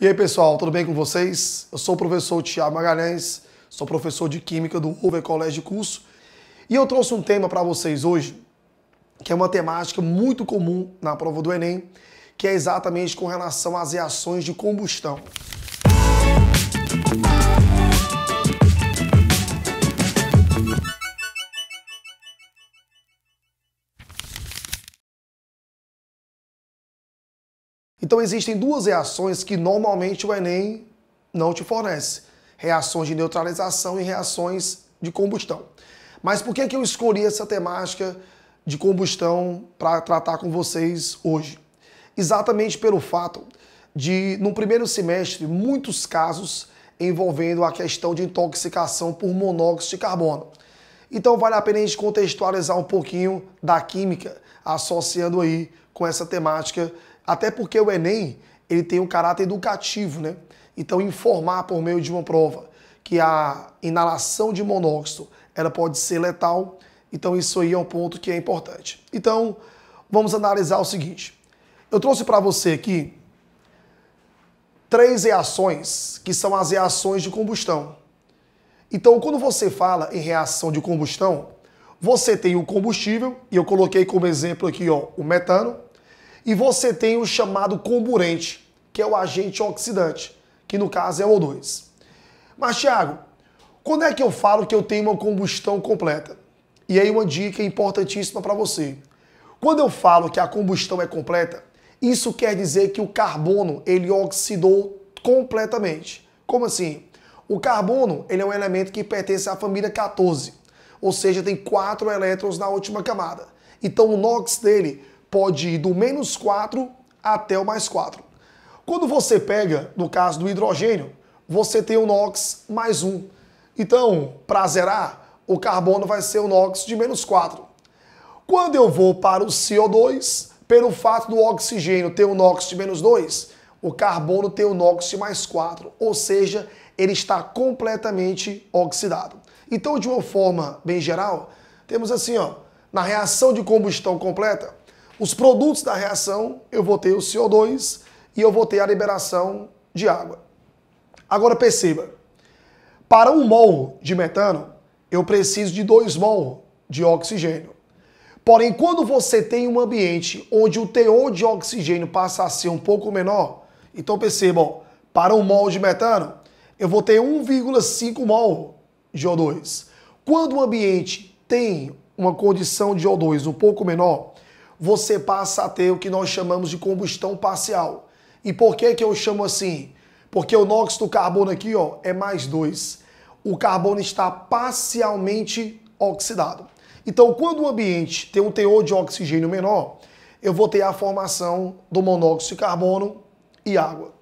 E aí pessoal, tudo bem com vocês? Eu sou o professor Tiago Magalhães, sou professor de Química do Hoover Colégio de Curso e eu trouxe um tema para vocês hoje que é uma temática muito comum na prova do Enem, que é exatamente com relação às reações de combustão. Então existem duas reações que normalmente o Enem não te fornece: reações de neutralização e reações de combustão. Mas por que, que eu escolhi essa temática de combustão para tratar com vocês hoje? Exatamente pelo fato de, no primeiro semestre, muitos casos envolvendo a questão de intoxicação por monóxido de carbono. Então vale a pena a gente contextualizar um pouquinho da química, associando aí com essa temática até porque o Enem ele tem um caráter educativo, né? Então, informar por meio de uma prova que a inalação de monóxido ela pode ser letal. Então, isso aí é um ponto que é importante. Então, vamos analisar o seguinte. Eu trouxe para você aqui três reações, que são as reações de combustão. Então, quando você fala em reação de combustão, você tem o combustível, e eu coloquei como exemplo aqui ó, o metano, e você tem o chamado comburente, que é o agente oxidante, que no caso é o O2. Mas, Thiago, quando é que eu falo que eu tenho uma combustão completa? E aí uma dica importantíssima para você. Quando eu falo que a combustão é completa, isso quer dizer que o carbono ele oxidou completamente. Como assim? O carbono ele é um elemento que pertence à família 14, ou seja, tem quatro elétrons na última camada. Então o NOx dele pode ir do menos 4 até o mais 4. Quando você pega, no caso do hidrogênio, você tem o NOx mais 1. Então, para zerar, o carbono vai ser o NOx de menos 4. Quando eu vou para o CO2, pelo fato do oxigênio ter o NOx de menos 2, o carbono tem o NOx de mais 4, ou seja, ele está completamente oxidado. Então, de uma forma bem geral, temos assim, ó, na reação de combustão completa, os produtos da reação, eu vou ter o CO2 e eu vou ter a liberação de água. Agora perceba, para um mol de metano, eu preciso de 2 mol de oxigênio. Porém, quando você tem um ambiente onde o teor de oxigênio passa a ser um pouco menor, então perceba, para um mol de metano, eu vou ter 1,5 mol de O2. Quando o ambiente tem uma condição de O2 um pouco menor, você passa a ter o que nós chamamos de combustão parcial. E por que, que eu chamo assim? Porque o NOx do carbono aqui ó, é mais 2. O carbono está parcialmente oxidado. Então, quando o ambiente tem um teor de oxigênio menor, eu vou ter a formação do monóxido de carbono e água.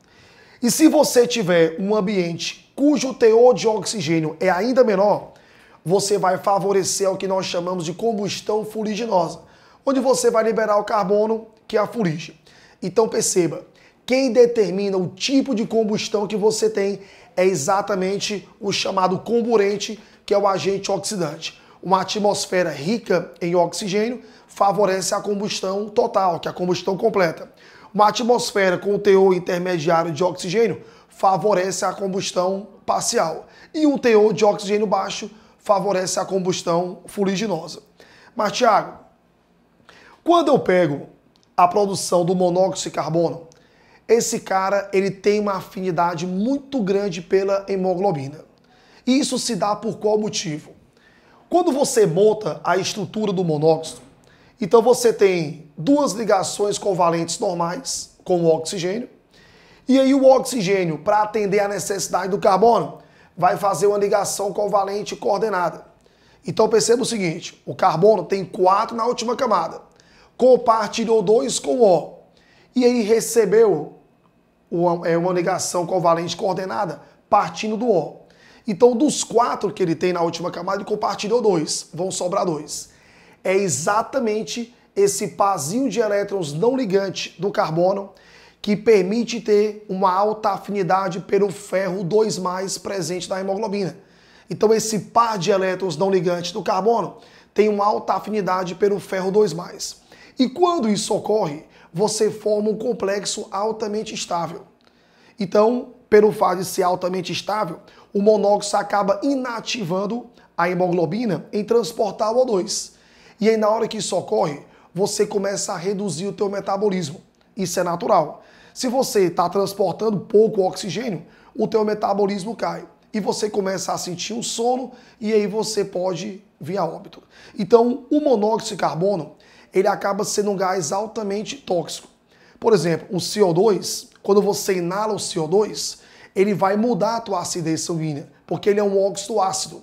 E se você tiver um ambiente cujo teor de oxigênio é ainda menor, você vai favorecer o que nós chamamos de combustão fuliginosa onde você vai liberar o carbono, que é a fuligem. Então perceba, quem determina o tipo de combustão que você tem é exatamente o chamado comburente, que é o agente oxidante. Uma atmosfera rica em oxigênio favorece a combustão total, que é a combustão completa. Uma atmosfera com teor intermediário de oxigênio favorece a combustão parcial. E um teor de oxigênio baixo favorece a combustão fuliginosa. Mas, Tiago, quando eu pego a produção do monóxido de carbono, esse cara ele tem uma afinidade muito grande pela hemoglobina. E isso se dá por qual motivo? Quando você monta a estrutura do monóxido, então você tem duas ligações covalentes normais com o oxigênio, e aí o oxigênio, para atender à necessidade do carbono, vai fazer uma ligação covalente coordenada. Então perceba o seguinte, o carbono tem quatro na última camada compartilhou dois com O. E aí recebeu uma, é, uma negação covalente coordenada partindo do O. Então, dos quatro que ele tem na última camada, ele compartilhou dois. Vão sobrar dois. É exatamente esse pazinho de elétrons não ligante do carbono que permite ter uma alta afinidade pelo ferro 2 presente na hemoglobina. Então, esse par de elétrons não ligante do carbono tem uma alta afinidade pelo ferro 2 e quando isso ocorre, você forma um complexo altamente estável. Então, pelo fato de ser altamente estável, o monóxido acaba inativando a hemoglobina em transportar o O2. E aí, na hora que isso ocorre, você começa a reduzir o teu metabolismo. Isso é natural. Se você está transportando pouco oxigênio, o teu metabolismo cai e você começa a sentir um sono e aí você pode vir a óbito. Então, o monóxido de carbono, ele acaba sendo um gás altamente tóxico. Por exemplo, o CO2, quando você inala o CO2, ele vai mudar a tua acidez sanguínea, porque ele é um óxido ácido.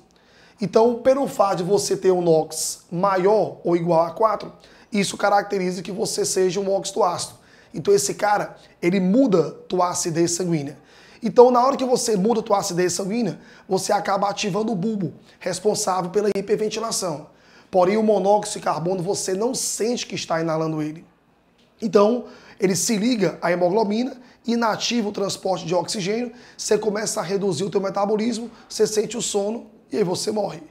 Então, pelo fato de você ter um NOx maior ou igual a 4, isso caracteriza que você seja um óxido ácido. Então, esse cara, ele muda tua acidez sanguínea. Então, na hora que você muda a tua acidez sanguínea, você acaba ativando o bulbo responsável pela hiperventilação. Porém, o monóxido de carbono você não sente que está inalando ele. Então, ele se liga à hemoglobina, inativa o transporte de oxigênio, você começa a reduzir o teu metabolismo, você sente o sono e aí você morre.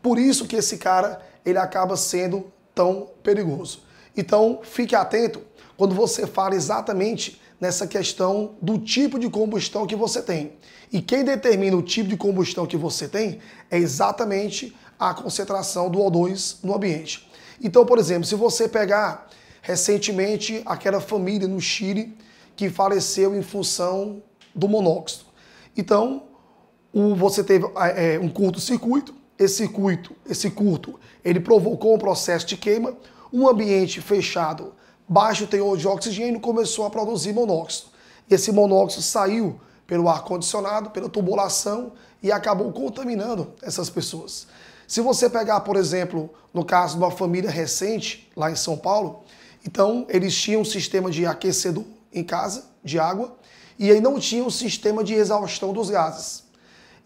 Por isso que esse cara, ele acaba sendo tão perigoso. Então, fique atento quando você fala exatamente nessa questão do tipo de combustão que você tem. E quem determina o tipo de combustão que você tem é exatamente a concentração do O2 no ambiente. Então, por exemplo, se você pegar recentemente aquela família no Chile que faleceu em função do monóxido. Então, o, você teve é, é, um curto-circuito, esse circuito, esse curto, ele provocou um processo de queima, um ambiente fechado, baixo teor de oxigênio, começou a produzir monóxido. Esse monóxido saiu pelo ar-condicionado, pela tubulação e acabou contaminando essas pessoas. Se você pegar, por exemplo, no caso de uma família recente, lá em São Paulo, então eles tinham um sistema de aquecedor em casa, de água, e aí não tinha um sistema de exaustão dos gases.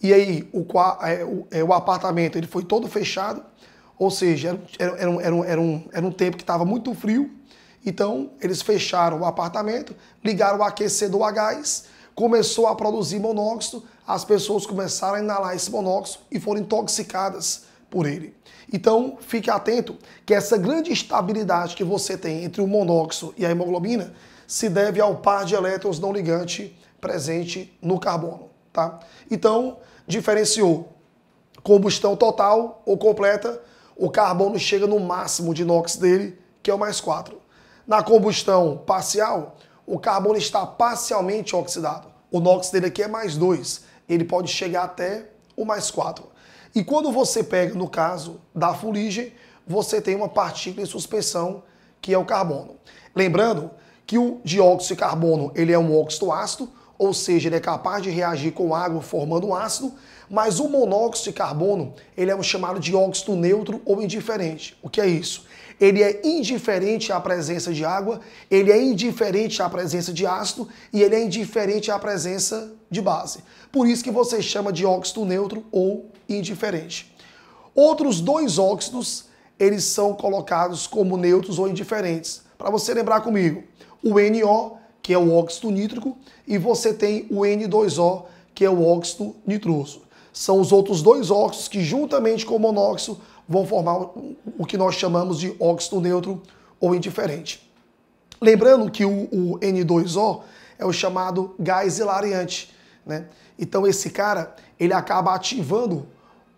E aí o, é, o, é, o apartamento ele foi todo fechado, ou seja, era, era, era, um, era um, um tempo que estava muito frio, então eles fecharam o apartamento, ligaram o aquecedor a gás, começou a produzir monóxido, as pessoas começaram a inalar esse monóxido e foram intoxicadas por ele. Então, fique atento que essa grande estabilidade que você tem entre o monóxido e a hemoglobina se deve ao par de elétrons não ligante presente no carbono, tá? Então, diferenciou combustão total ou completa, o carbono chega no máximo de inox dele, que é o mais 4. Na combustão parcial, o carbono está parcialmente oxidado. O NOx dele aqui é mais 2. Ele pode chegar até o mais 4. E quando você pega, no caso da fuligem, você tem uma partícula em suspensão, que é o carbono. Lembrando que o dióxido de carbono ele é um óxido ácido, ou seja, ele é capaz de reagir com água formando um ácido, mas o monóxido de carbono, ele é chamado de óxido neutro ou indiferente. O que é isso? Ele é indiferente à presença de água, ele é indiferente à presença de ácido e ele é indiferente à presença de base. Por isso que você chama de óxido neutro ou indiferente. Outros dois óxidos, eles são colocados como neutros ou indiferentes. Para você lembrar comigo, o NO, que é o óxido nítrico, e você tem o N2O, que é o óxido nitroso são os outros dois óxidos que, juntamente com o monóxido, vão formar o que nós chamamos de óxido neutro ou indiferente. Lembrando que o, o N2O é o chamado gás hilariante. Né? Então esse cara, ele acaba ativando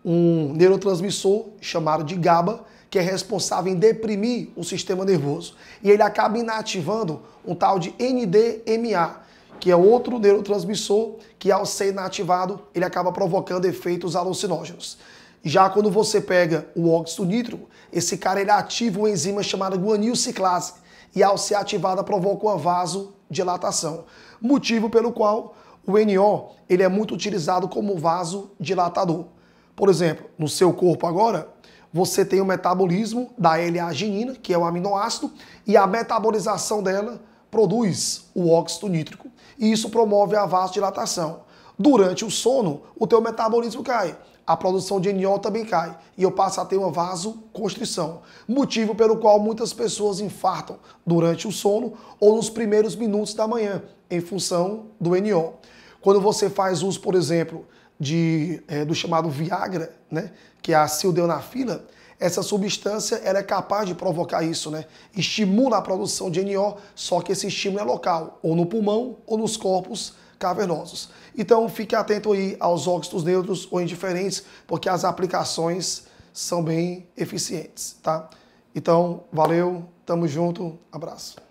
um neurotransmissor chamado de GABA, que é responsável em deprimir o sistema nervoso. E ele acaba inativando um tal de NDMA, que é outro neurotransmissor que, ao ser inativado, ele acaba provocando efeitos alucinógenos. Já quando você pega o óxido nítrico, esse cara ele ativa uma enzima chamada guanilciclase e ao ser ativada provoca uma vasodilatação, motivo pelo qual o NO ele é muito utilizado como vasodilatador. Por exemplo, no seu corpo agora, você tem o metabolismo da L-arginina, que é um aminoácido, e a metabolização dela produz o óxido nítrico e isso promove a vasodilatação. Durante o sono, o teu metabolismo cai, a produção de eniol também cai e eu passo a ter uma vasoconstrição, motivo pelo qual muitas pessoas infartam durante o sono ou nos primeiros minutos da manhã, em função do eniol. Quando você faz uso, por exemplo, de, é, do chamado Viagra, né, que é a sildenafila, essa substância ela é capaz de provocar isso, né? Estimula a produção de NO, só que esse estímulo é local, ou no pulmão ou nos corpos cavernosos. Então fique atento aí aos óxidos neutros ou indiferentes, porque as aplicações são bem eficientes, tá? Então, valeu, tamo junto, abraço.